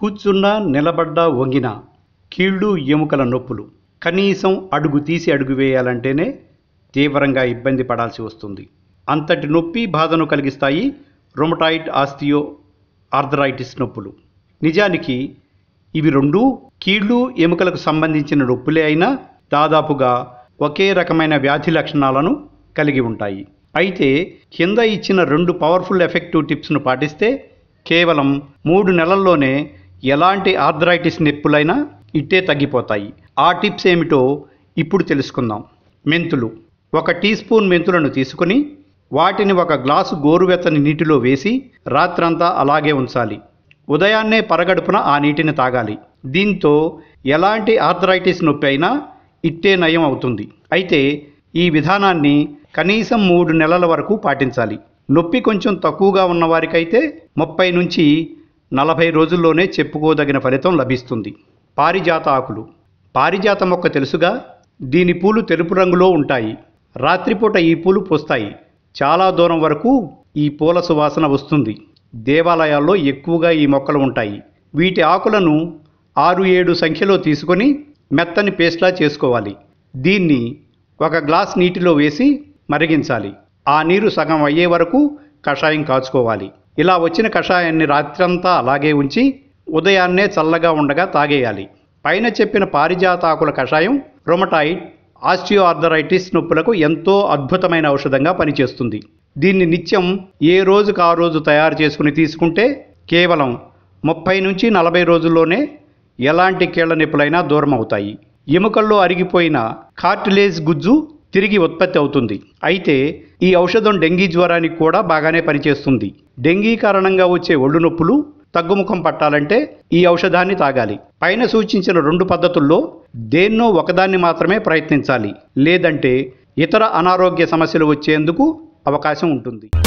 కూర్చున్నా నిలబడ్డా వంగినా కీళ్ళు ఎముకల నొప్పులు కనీసం అడుగు తీసి అడుగు వేయాలంటేనే తీవ్రంగా ఇబ్బంది పడాల్సి వస్తుంది అంతటి నొప్పి బాధను కలిగిస్తాయి రొమటాయిట్ ఆస్తియో ఆర్థరైటిస్ నొప్పులు నిజానికి ఇవి రెండు కీళ్ళు ఎముకలకు సంబంధించిన నొప్పులే అయినా దాదాపుగా ఒకే రకమైన వ్యాధి లక్షణాలను కలిగి ఉంటాయి అయితే కింద ఇచ్చిన రెండు పవర్ఫుల్ ఎఫెక్టివ్ టిప్స్ను పాటిస్తే కేవలం మూడు నెలల్లోనే ఎలాంటి ఆర్థరైటిస్ నొప్పులైనా ఇట్టే తగ్గిపోతాయి ఆ టిప్స్ ఏమిటో ఇప్పుడు తెలుసుకుందాం మెంతులు ఒక టీ స్పూన్ మెంతులను తీసుకుని వాటిని ఒక గ్లాసు గోరువెత్తని నీటిలో వేసి రాత్రంతా అలాగే ఉంచాలి ఉదయాన్నే పరగడుపున ఆ నీటిని తాగాలి దీంతో ఎలాంటి ఆర్థరైటిస్ నొప్పి అయినా ఇట్టే నయం అవుతుంది అయితే ఈ విధానాన్ని కనీసం మూడు నెలల వరకు పాటించాలి నొప్పి కొంచెం తక్కువగా ఉన్నవారికైతే ముప్పై నుంచి నలభై రోజుల్లోనే చెప్పుకోదగిన ఫలితం లభిస్తుంది పారిజాత ఆకులు పారిజాత మొక్క తెలుసుగా దీని పూలు తెలుపు రంగులో ఉంటాయి రాత్రిపూట ఈ పూలు పూస్తాయి చాలా దూరం వరకు ఈ పూల సువాసన వస్తుంది దేవాలయాల్లో ఎక్కువగా ఈ మొక్కలు ఉంటాయి వీటి ఆకులను ఆరు ఏడు సంఖ్యలో తీసుకొని మెత్తని పేస్ట్లా చేసుకోవాలి దీన్ని ఒక గ్లాస్ నీటిలో వేసి మరిగించాలి ఆ నీరు సగం అయ్యే వరకు కషాయం కాచుకోవాలి ఇలా వచ్చిన కషాయాన్ని రాత్రంతా అలాగే ఉంచి ఉదయాన్నే చల్లగా ఉండగా తాగేయాలి పైన చెప్పిన పారిజాతాకుల కషాయం రొమటాయిడ్ ఆస్టియోఆర్థరైటిస్ నొప్పులకు ఎంతో అద్భుతమైన ఔషధంగా పనిచేస్తుంది దీన్ని నిత్యం ఏ రోజుకు ఆ రోజు తయారు చేసుకుని తీసుకుంటే కేవలం ముప్పై నుంచి నలభై రోజుల్లోనే ఎలాంటి కీళ్ల నొప్పులైనా దూరం అవుతాయి ఎముకల్లో అరిగిపోయిన కార్టిలేజ్ గుజ్జు తిరిగి ఉత్పత్తి అవుతుంది అయితే ఈ ఔషధం డెంగీ జ్వరానికి కూడా బాగానే పనిచేస్తుంది డెంగీ కారణంగా వచ్చే ఒళ్ళు నొప్పులు తగ్గుముఖం పట్టాలంటే ఈ ఔషధాన్ని తాగాలి పైన సూచించిన రెండు పద్ధతుల్లో దేన్నో ఒకదాన్ని మాత్రమే ప్రయత్నించాలి లేదంటే ఇతర అనారోగ్య సమస్యలు వచ్చేందుకు అవకాశం ఉంటుంది